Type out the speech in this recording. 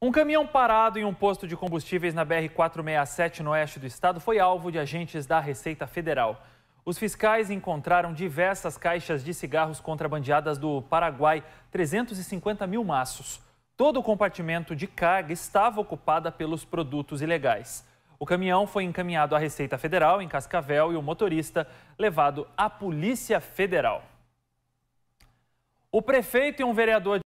Um caminhão parado em um posto de combustíveis na BR-467 no oeste do estado foi alvo de agentes da Receita Federal. Os fiscais encontraram diversas caixas de cigarros contrabandeadas do Paraguai, 350 mil maços. Todo o compartimento de carga estava ocupada pelos produtos ilegais. O caminhão foi encaminhado à Receita Federal em Cascavel e o motorista levado à Polícia Federal. O prefeito e um vereador de